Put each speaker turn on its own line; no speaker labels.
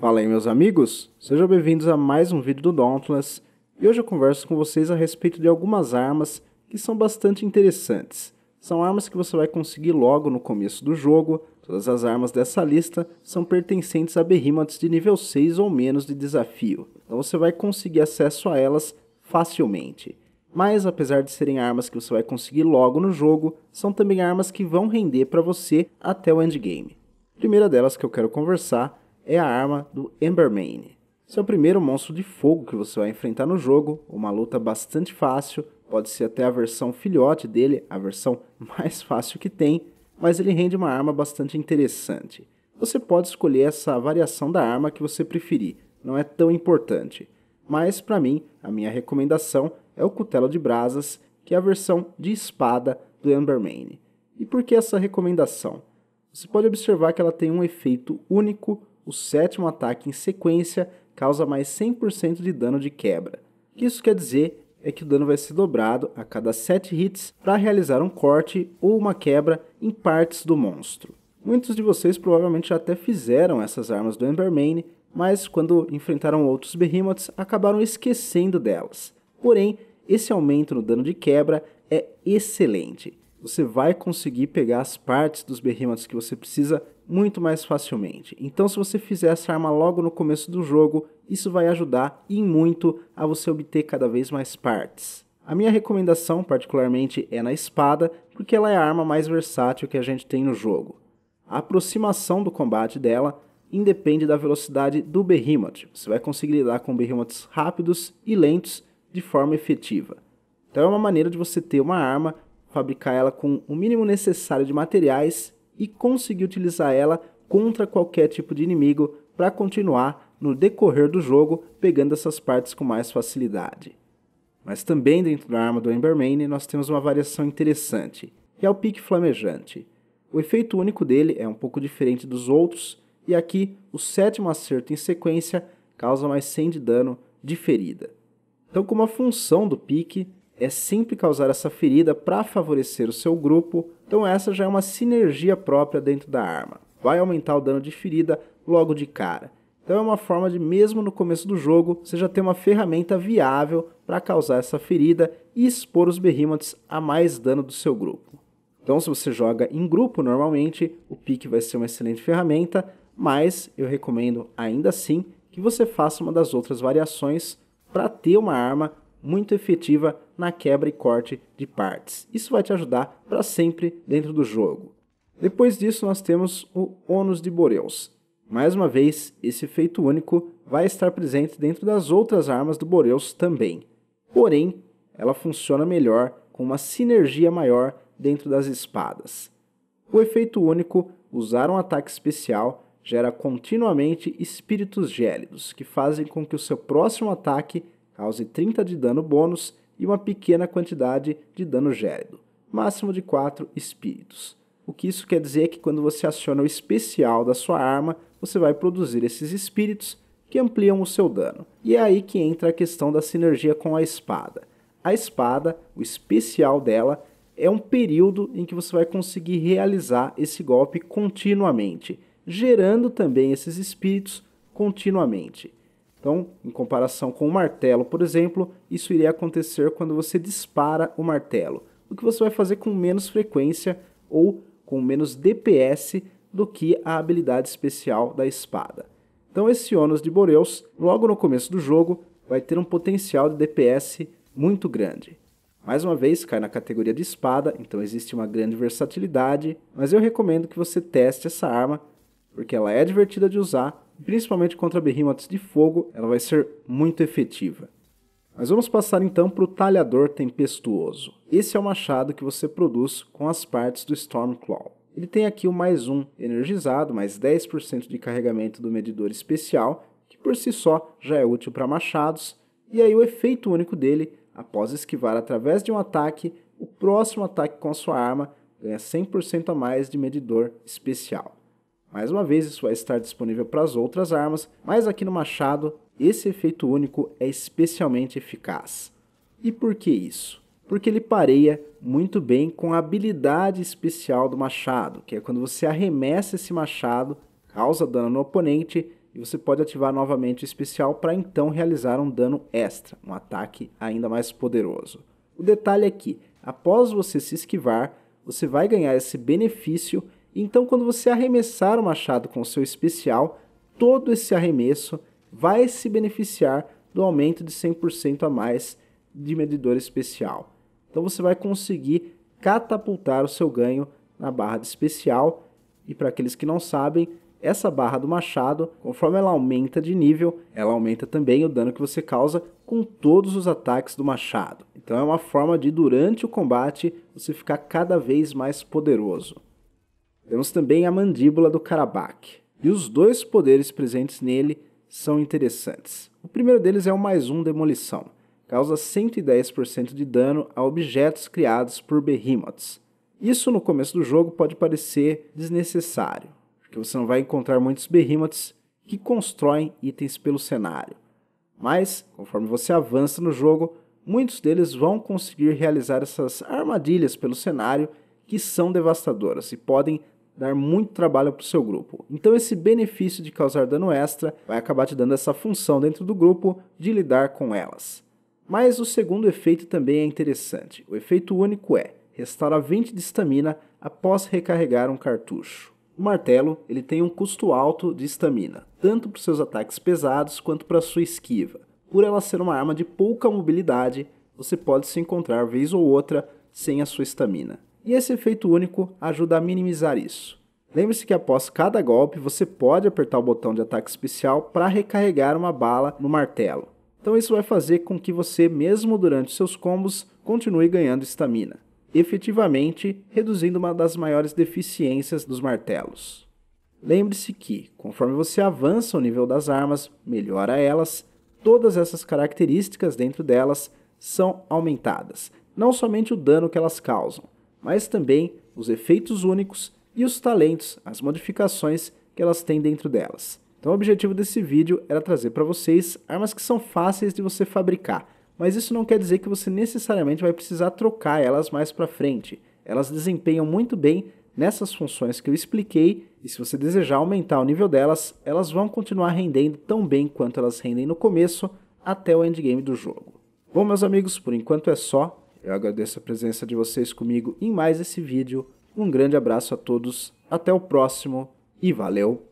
Fala aí meus amigos, sejam bem-vindos a mais um vídeo do Dauntless e hoje eu converso com vocês a respeito de algumas armas que são bastante interessantes. São armas que você vai conseguir logo no começo do jogo, todas as armas dessa lista são pertencentes a Behemoths de nível 6 ou menos de desafio, então você vai conseguir acesso a elas facilmente. Mas apesar de serem armas que você vai conseguir logo no jogo, são também armas que vão render para você até o endgame. A primeira delas que eu quero conversar é a arma do Embermane. Seu primeiro monstro de fogo que você vai enfrentar no jogo, uma luta bastante fácil, pode ser até a versão filhote dele, a versão mais fácil que tem, mas ele rende uma arma bastante interessante. Você pode escolher essa variação da arma que você preferir, não é tão importante. Mas para mim, a minha recomendação é o cutelo de brasas, que é a versão de espada do Embermane. E por que essa recomendação? Você pode observar que ela tem um efeito único o sétimo ataque em sequência causa mais 100% de dano de quebra. O que isso quer dizer é que o dano vai ser dobrado a cada 7 hits para realizar um corte ou uma quebra em partes do monstro. Muitos de vocês provavelmente já até fizeram essas armas do Embermane, mas quando enfrentaram outros Behemoths acabaram esquecendo delas. Porém, esse aumento no dano de quebra é excelente. Você vai conseguir pegar as partes dos Behemoths que você precisa muito mais facilmente. Então, se você fizer essa arma logo no começo do jogo, isso vai ajudar e muito a você obter cada vez mais partes. A minha recomendação, particularmente, é na espada, porque ela é a arma mais versátil que a gente tem no jogo. A aproximação do combate dela independe da velocidade do Behemoth. Você vai conseguir lidar com Behemoths rápidos e lentos de forma efetiva. Então é uma maneira de você ter uma arma, fabricar ela com o mínimo necessário de materiais e conseguir utilizar ela contra qualquer tipo de inimigo para continuar no decorrer do jogo pegando essas partes com mais facilidade. Mas também dentro da arma do Embermane nós temos uma variação interessante, que é o pique flamejante. O efeito único dele é um pouco diferente dos outros, e aqui o sétimo acerto em sequência causa mais 100 de dano de ferida. Então, como a função do pique é sempre causar essa ferida para favorecer o seu grupo, então essa já é uma sinergia própria dentro da arma. Vai aumentar o dano de ferida logo de cara. Então é uma forma de, mesmo no começo do jogo, você já ter uma ferramenta viável para causar essa ferida e expor os Behemoths a mais dano do seu grupo. Então se você joga em grupo normalmente, o pique vai ser uma excelente ferramenta, mas eu recomendo ainda assim que você faça uma das outras variações para ter uma arma muito efetiva na quebra e corte de partes. Isso vai te ajudar para sempre dentro do jogo. Depois disso, nós temos o ônus de Boreus. Mais uma vez, esse efeito único vai estar presente dentro das outras armas do Boreus também. Porém, ela funciona melhor com uma sinergia maior dentro das espadas. O efeito único, usar um ataque especial, gera continuamente espíritos gélidos, que fazem com que o seu próximo ataque cause 30 de dano bônus e uma pequena quantidade de dano gélido, máximo de 4 espíritos. O que isso quer dizer é que quando você aciona o especial da sua arma, você vai produzir esses espíritos que ampliam o seu dano. E é aí que entra a questão da sinergia com a espada. A espada, o especial dela, é um período em que você vai conseguir realizar esse golpe continuamente, gerando também esses espíritos continuamente. Então, em comparação com o martelo, por exemplo, isso iria acontecer quando você dispara o martelo, o que você vai fazer com menos frequência ou com menos DPS do que a habilidade especial da espada. Então esse ônus de Boreus, logo no começo do jogo, vai ter um potencial de DPS muito grande. Mais uma vez, cai na categoria de espada, então existe uma grande versatilidade, mas eu recomendo que você teste essa arma, porque ela é divertida de usar principalmente contra behemoths de fogo, ela vai ser muito efetiva. Mas vamos passar então para o Talhador Tempestuoso. Esse é o machado que você produz com as partes do Stormclaw. Ele tem aqui o mais um energizado, mais 10% de carregamento do medidor especial, que por si só já é útil para machados, e aí o efeito único dele, após esquivar através de um ataque, o próximo ataque com a sua arma ganha 100% a mais de medidor especial. Mais uma vez, isso vai estar disponível para as outras armas, mas aqui no Machado, esse efeito único é especialmente eficaz. E por que isso? Porque ele pareia muito bem com a habilidade especial do machado, que é quando você arremessa esse machado, causa dano no oponente e você pode ativar novamente o especial para então realizar um dano extra, um ataque ainda mais poderoso. O detalhe é que, após você se esquivar, você vai ganhar esse benefício então, quando você arremessar o machado com o seu especial, todo esse arremesso vai se beneficiar do aumento de 100% a mais de medidor especial. Então, você vai conseguir catapultar o seu ganho na barra de especial. E para aqueles que não sabem, essa barra do machado, conforme ela aumenta de nível, ela aumenta também o dano que você causa com todos os ataques do machado. Então é uma forma de durante o combate você ficar cada vez mais poderoso. Temos também a mandíbula do Karabakh, e os dois poderes presentes nele são interessantes. O primeiro deles é o mais um demolição, causa 110% de dano a objetos criados por behemoths. Isso no começo do jogo pode parecer desnecessário, porque você não vai encontrar muitos behemoths que constroem itens pelo cenário. Mas, conforme você avança no jogo, muitos deles vão conseguir realizar essas armadilhas pelo cenário que são devastadoras e podem dar muito trabalho para o seu grupo. Então, esse benefício de causar dano extra vai acabar te dando essa função dentro do grupo de lidar com elas. Mas o segundo efeito também é interessante. O efeito único é restaura 20 de estamina após recarregar um cartucho. O martelo ele tem um custo alto de estamina, tanto para seus ataques pesados quanto para sua esquiva. Por ela ser uma arma de pouca mobilidade, você pode se encontrar vez ou outra sem a sua estamina e esse efeito único ajuda a minimizar isso. Lembre-se que após cada golpe você pode apertar o botão de ataque especial para recarregar uma bala no martelo. Então isso vai fazer com que você, mesmo durante seus combos, continue ganhando estamina, efetivamente reduzindo uma das maiores deficiências dos martelos. Lembre-se que, conforme você avança o nível das armas, melhora elas, todas essas características dentro delas são aumentadas, não somente o dano que elas causam, mas também os efeitos únicos e os talentos, as modificações que elas têm dentro delas. Então o objetivo desse vídeo era trazer para vocês armas que são fáceis de você fabricar, mas isso não quer dizer que você necessariamente vai precisar trocar elas mais para frente. Elas desempenham muito bem nessas funções que eu expliquei, e se você desejar aumentar o nível delas, elas vão continuar rendendo tão bem quanto elas rendem no começo até o endgame do jogo. Bom, meus amigos, por enquanto é só. Eu agradeço a presença de vocês comigo em mais esse vídeo. Um grande abraço a todos, até o próximo e valeu!